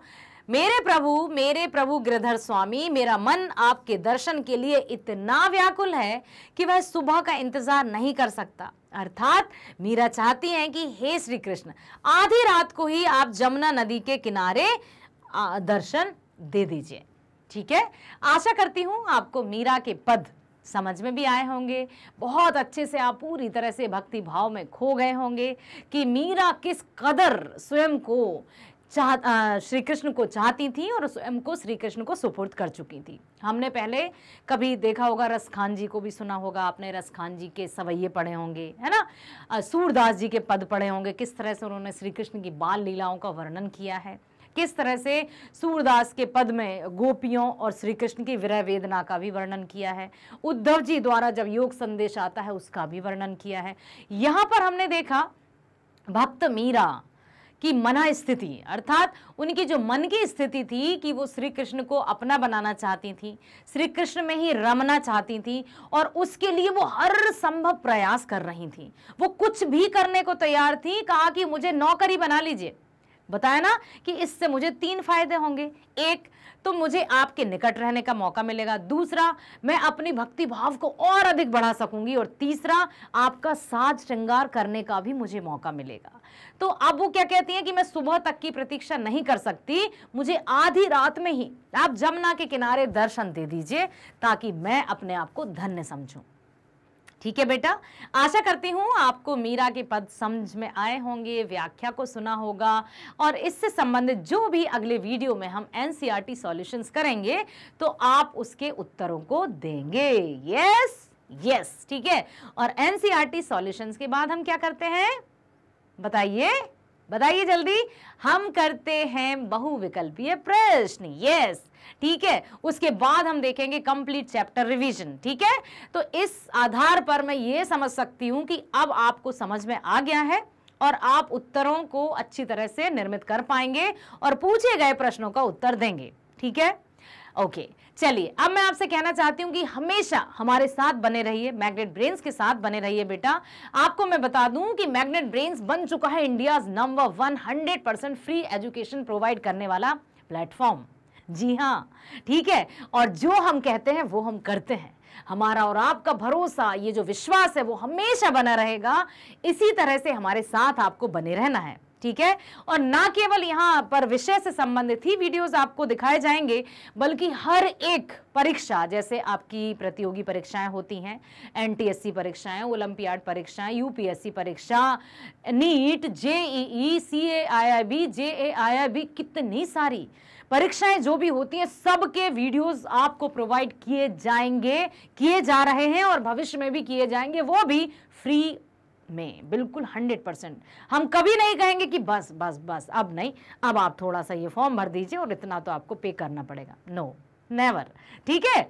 मेरे प्रभु मेरे प्रभु गिरधर स्वामी मेरा मन आपके दर्शन के लिए इतना व्याकुल है कि वह सुबह का इंतजार नहीं कर सकता अर्थात मीरा चाहती हैं कि हे श्री कृष्ण आधी रात को ही आप जमुना नदी के किनारे दर्शन दे दीजिए ठीक है आशा करती हूँ आपको मीरा के पद समझ में भी आए होंगे बहुत अच्छे से आप पूरी तरह से भक्ति भाव में खो गए होंगे कि मीरा किस कदर स्वयं को चाह श्री कृष्ण को चाहती थी और स्वयं को श्री कृष्ण को सुपुर्द कर चुकी थी हमने पहले कभी देखा होगा रस खान जी को भी सुना होगा आपने रस खान जी के सवैये पढ़े होंगे है ना सूरदास जी के पद पढ़े होंगे किस तरह से उन्होंने श्री कृष्ण की बाल लीलाओं का वर्णन किया है किस तरह से सूरदास के पद में गोपियों और श्री कृष्ण की विरह वेदना का भी वर्णन किया है उद्धव जी द्वारा जब योग संदेश आता है उसका भी वर्णन किया है यहाँ पर हमने देखा भक्त मीरा की मना स्थिति अर्थात उनकी जो मन की स्थिति थी कि वो श्री कृष्ण को अपना बनाना चाहती थी श्री कृष्ण में ही रमना चाहती थी और उसके लिए वो हर संभव प्रयास कर रही थी वो कुछ भी करने को तैयार थी कहा कि मुझे नौकरी बना लीजिए बताया ना कि इससे मुझे तीन फायदे होंगे एक तो मुझे आपके निकट रहने का मौका मिलेगा दूसरा मैं अपनी भक्ति भाव को और अधिक बढ़ा सकूंगी और तीसरा आपका साज श्रृंगार करने का भी मुझे मौका मिलेगा तो अब वो क्या कहती है कि मैं सुबह तक की प्रतीक्षा नहीं कर सकती मुझे आधी रात में ही आप जमुना के किनारे दर्शन दे दीजिए ताकि मैं अपने आप को धन्य समझू ठीक है बेटा आशा करती हूँ आपको मीरा के पद समझ में आए होंगे व्याख्या को सुना होगा और इससे संबंधित जो भी अगले वीडियो में हम एन सी सॉल्यूशंस करेंगे तो आप उसके उत्तरों को देंगे यस यस ठीक है और एन सी सॉल्यूशंस के बाद हम क्या करते हैं बताइए बताइए जल्दी हम करते हैं बहुविकल्पीय प्रश्न यस ठीक है उसके बाद हम देखेंगे कंप्लीट चैप्टर रिवीजन ठीक है तो इस आधार पर मैं ये समझ सकती हूँ कि अब आपको समझ में आ गया है और आप उत्तरों को अच्छी तरह से निर्मित कर पाएंगे और पूछे गए प्रश्नों का उत्तर देंगे ठीक है ओके चलिए अब मैं आपसे कहना चाहती हूँ कि हमेशा हमारे साथ बने रहिए मैग्नेट ब्रेन्स के साथ बने रहिए बेटा आपको मैं बता दूं कि मैग्नेट ब्रेन्स बन चुका है India number one hundred percent free education provide करने वाला प्लेटफॉर्म जी हाँ ठीक है और जो हम कहते हैं वो हम करते हैं हमारा और आपका भरोसा ये जो विश्वास है वो हमेशा बना रहेगा इसी तरह से हमारे साथ आपको बने रहना है ठीक है और ना केवल यहाँ पर विषय से संबंधित ही वीडियोस आपको दिखाए जाएंगे बल्कि हर एक परीक्षा जैसे आपकी प्रतियोगी परीक्षाएं होती हैं एनटीएससी परीक्षाएं ओलंपियाड परीक्षाएं यूपीएससी परीक्षा नीट जेईई आई बी कितनी सारी परीक्षाएं जो भी होती हैं सबके वीडियोस आपको प्रोवाइड किए जाएंगे किए जा रहे हैं और भविष्य में भी किए जाएंगे वो भी फ्री में बिल्कुल हंड्रेड परसेंट हम कभी नहीं कहेंगे कि बस बस बस अब नहीं अब आप थोड़ा सा ये फॉर्म भर दीजिए और इतना तो आपको पे करना पड़ेगा नो नेवर ठीक है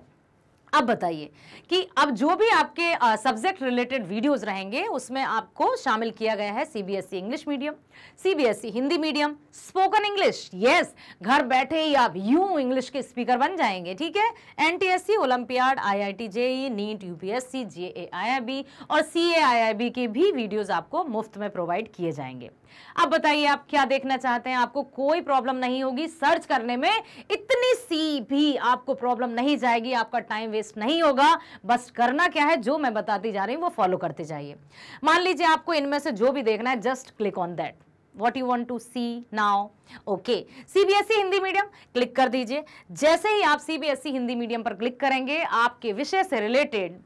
अब बताइए कि अब जो भी आपके सब्जेक्ट रिलेटेड वीडियोस रहेंगे उसमें आपको शामिल किया गया है CBSE English medium CBSE Hindi medium spoken English yes घर बैठे ही आप यू इंग्लिश के स्पीकर बन जाएंगे ठीक है NTSC olympiad IIT JEE NEET UPSC जे और सी के भी वीडियोज आपको मुफ्त में प्रोवाइड किए जाएंगे अब बताइए आप क्या देखना चाहते हैं आपको कोई प्रॉब्लम नहीं होगी सर्च करने में इतनी सी भी आपको प्रॉब्लम नहीं जाएगी आपका टाइम वेस्ट नहीं होगा बस करना क्या है जो मैं बताती जा रही हूं वो फॉलो करते जाइए मान लीजिए आपको इनमें से जो भी देखना है just click on that what you want to see now okay CBSE Hindi medium click कर दीजिए जैसे ही आप सीबीएसई e हिंदी मीडियम पर क्लिक करेंगे आपके विषय से रिलेटेड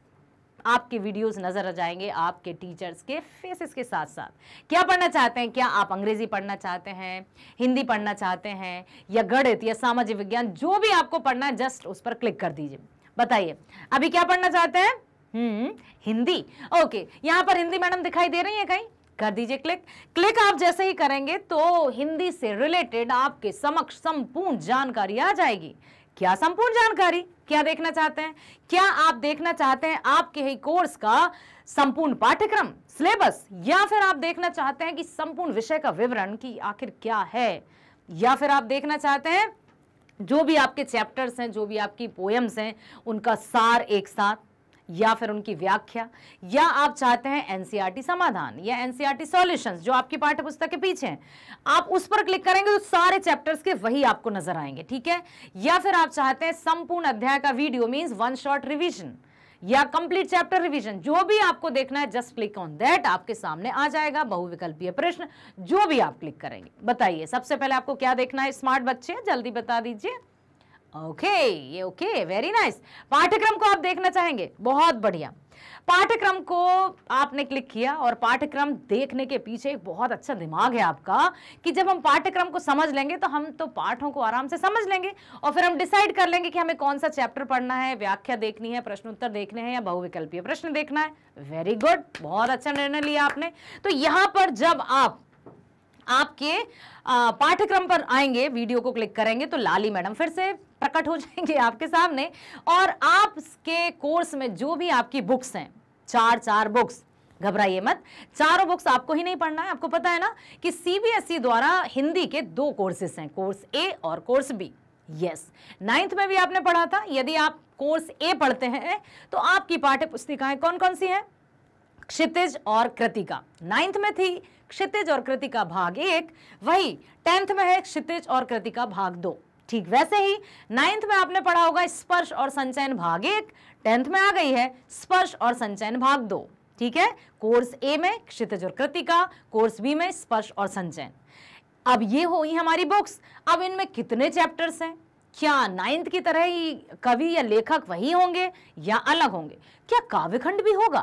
आपके वीडियोस नज़र आ जाएंगे आपके टीचर्स के फेसेस के साथ साथ क्या पढ़ना चाहते हैं क्या आप अंग्रेजी पढ़ना चाहते हैं हिंदी पढ़ना चाहते हैं या गणित या सामाजिक विज्ञान जो भी आपको पढ़ना है जस्ट उस पर क्लिक कर दीजिए बताइए अभी क्या पढ़ना चाहते हैं हम्म हिंदी ओके यहाँ पर हिंदी मैडम दिखाई दे रही है कहीं कर दीजिए क्लिक क्लिक आप जैसे ही करेंगे तो हिंदी से रिलेटेड आपके समक्ष संपूर्ण जानकारी आ जाएगी क्या संपूर्ण जानकारी क्या देखना चाहते हैं क्या आप देखना चाहते हैं आपके ही कोर्स का संपूर्ण पाठ्यक्रम सिलेबस या फिर आप देखना चाहते हैं कि संपूर्ण विषय का विवरण कि आखिर क्या है या फिर आप देखना चाहते हैं जो भी आपके चैप्टर्स हैं जो भी आपकी पोएम्स हैं उनका सार एक साथ या फिर उनकी व्याख्या या आप चाहते हैं एनसीईआरटी e समाधान या एनसीईआरटी सॉल्यूशंस e जो आपकी पाठ्यपुस्तक के पीछे हैं आप उस पर क्लिक करेंगे तो सारे चैप्टर्स के वही आपको नजर आएंगे ठीक है या फिर आप चाहते हैं संपूर्ण अध्याय का video means one short revision या कंप्लीट चैप्टर रिवीजन जो भी आपको देखना है जस्ट क्लिक ऑन दैट आपके सामने आ जाएगा बहुविकल्पीय प्रश्न जो भी आप क्लिक करेंगे बताइए सबसे पहले आपको क्या देखना है स्मार्ट बच्चे जल्दी बता दीजिए ओके ये ओके वेरी नाइस पाठ्यक्रम को आप देखना चाहेंगे बहुत बढ़िया पाठ्यक्रम को आपने क्लिक किया और पाठ्यक्रम देखने के पीछे एक बहुत अच्छा दिमाग है आपका कि जब हम पाठ्यक्रम को समझ लेंगे तो हम तो पाठों को आराम से समझ लेंगे और फिर हम डिसाइड कर लेंगे कि हमें कौन सा चैप्टर पढ़ना है व्याख्या देखनी है प्रश्न उत्तर देखने हैं या बहुविकल्पीय प्रश्न देखना है वेरी गुड बहुत अच्छा निर्णय लिया आपने तो यहां पर जब आप आपके पाठ्यक्रम पर आएंगे वीडियो को क्लिक करेंगे तो लाली मैडम फिर से प्रकट हो जाएंगे आपके सामने और आपके कोर्स में जो भी आपकी बुक्स हैं चार चार बुक्स घबराइए मत चारों बुक्स आपको ही नहीं पढ़ना है आपको पता है ना कि सीबीएसई e द्वारा हिंदी के दो कोर्सेस हैं कोर्स ए और कोर्स बी यस नाइन्थ में भी आपने पढ़ा था यदि आप कोर्स ए पढ़ते हैं तो आपकी पाठ्य पुस्तिकाएं कौन कौन सी हैं क्षितिज और कृतिका नाइन्थ में थी क्षितिज और कृतिका भाग एक वही टेंथ में है क्षितिज और कृतिका भाग दो ठीक वैसे ही नाइन्थ में आपने पढ़ा होगा स्पर्श और संचयन भाग एक टेंथ में आ गई है स्पर्श और संचयन भाग दो ठीक है कोर्स ए में क्षितिज और कृतिका कोर्स बी में स्पर्श और संचयन अब ये हो ही हमारी बुक्स अब इनमें कितने चैप्टर्स हैं क्या नाइन्थ की तरह ही कवि या लेखक वही होंगे या अलग होंगे क्या काव्यखंड भी होगा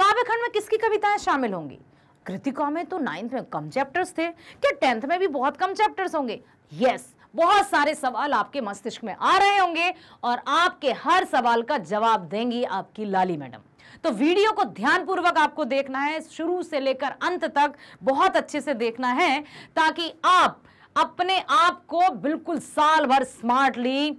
काव्यखंड में किसकी कविताएं शामिल होंगी कृतिका में तो नाइन्थ में कम चैप्टर्स थे क्या टेंथ में भी बहुत कम चैप्टर्स होंगे यस yes, बहुत सारे सवाल आपके मस्तिष्क में आ रहे होंगे और आपके हर सवाल का जवाब देंगी आपकी लाली मैडम तो वीडियो को ध्यानपूर्वक आपको देखना है शुरू से लेकर अंत तक बहुत अच्छे से देखना है ताकि आप अपने आप को बिल्कुल साल भर स्मार्टली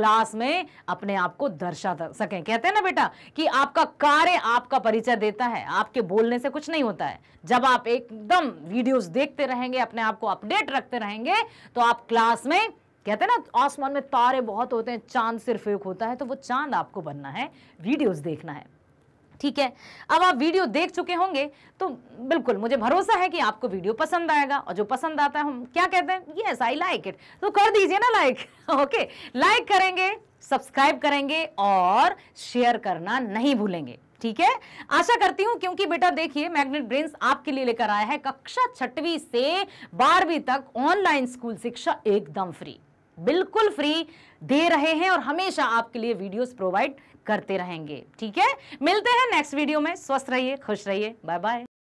क्लास में अपने आप को दर्शा सकें कहते हैं ना बेटा कि आपका कार्य आपका परिचय देता है आपके बोलने से कुछ नहीं होता है जब आप एकदम वीडियोस देखते रहेंगे अपने आप को अपडेट रखते रहेंगे तो आप क्लास में कहते हैं ना आसमान में तारे बहुत होते हैं चांद सिर्फ एक होता है तो वो चांद आपको बनना है वीडियोज देखना है ठीक है अब आप वीडियो देख चुके होंगे तो बिल्कुल मुझे भरोसा है कि आपको वीडियो पसंद आएगा और जो पसंद आता है हम क्या कहते हैं यस आई लाइक इट तो कर दीजिए ना लाइक ओके लाइक करेंगे सब्सक्राइब करेंगे और शेयर करना नहीं भूलेंगे ठीक है आशा करती हूं क्योंकि बेटा देखिए मैग्नेट ब्रेन्स आपके लिए लेकर आया है कक्षा छठवीं से बारहवीं तक ऑनलाइन स्कूल शिक्षा एकदम फ्री बिल्कुल फ्री दे रहे हैं और हमेशा आपके लिए वीडियोस प्रोवाइड करते रहेंगे ठीक है मिलते हैं नेक्स्ट वीडियो में स्वस्थ रहिए खुश रहिए बाय बाय